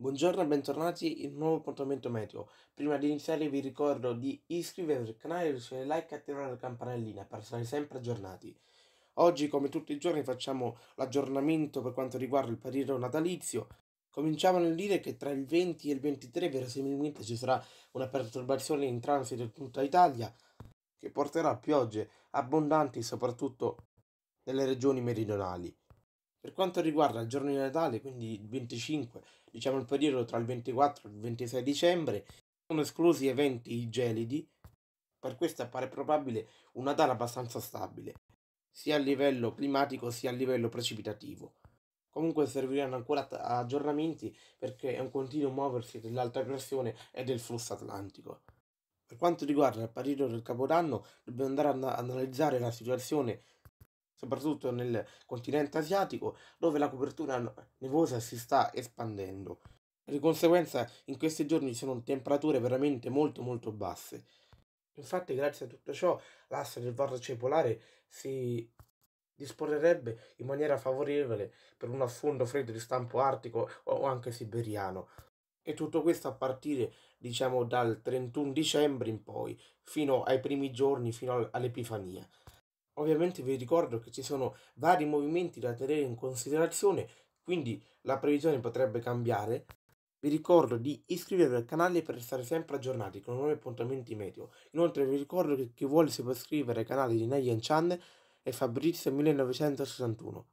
Buongiorno e bentornati in un nuovo appuntamento meteo. Prima di iniziare vi ricordo di iscrivervi al canale, lasciare like e attivare la campanellina per stare sempre aggiornati. Oggi come tutti i giorni facciamo l'aggiornamento per quanto riguarda il periodo natalizio. Cominciamo nel dire che tra il 20 e il 23 verosimilmente ci sarà una perturbazione in transito in tutta Italia che porterà piogge abbondanti soprattutto nelle regioni meridionali. Per quanto riguarda il giorno di Natale, quindi il 25, diciamo il periodo tra il 24 e il 26 dicembre, sono esclusi eventi gelidi, per questo appare probabile un Natale abbastanza stabile, sia a livello climatico sia a livello precipitativo. Comunque serviranno ancora aggiornamenti perché è un continuo muoversi dell'alta pressione e del flusso atlantico. Per quanto riguarda il periodo del Capodanno, dobbiamo andare ad analizzare la situazione soprattutto nel continente asiatico, dove la copertura nevosa si sta espandendo. Di conseguenza in questi giorni sono temperature veramente molto molto basse. Infatti grazie a tutto ciò l'asse del vortice polare si disporrebbe in maniera favorevole per un affondo freddo di stampo artico o anche siberiano. E tutto questo a partire, diciamo, dal 31 dicembre in poi, fino ai primi giorni, fino all'Epifania. Ovviamente vi ricordo che ci sono vari movimenti da tenere in considerazione, quindi la previsione potrebbe cambiare. Vi ricordo di iscrivervi al canale per restare sempre aggiornati con nuovi appuntamenti meteo. Inoltre vi ricordo che chi vuole si può iscrivere ai canali di Nayan Chan e Fabrizio 1961.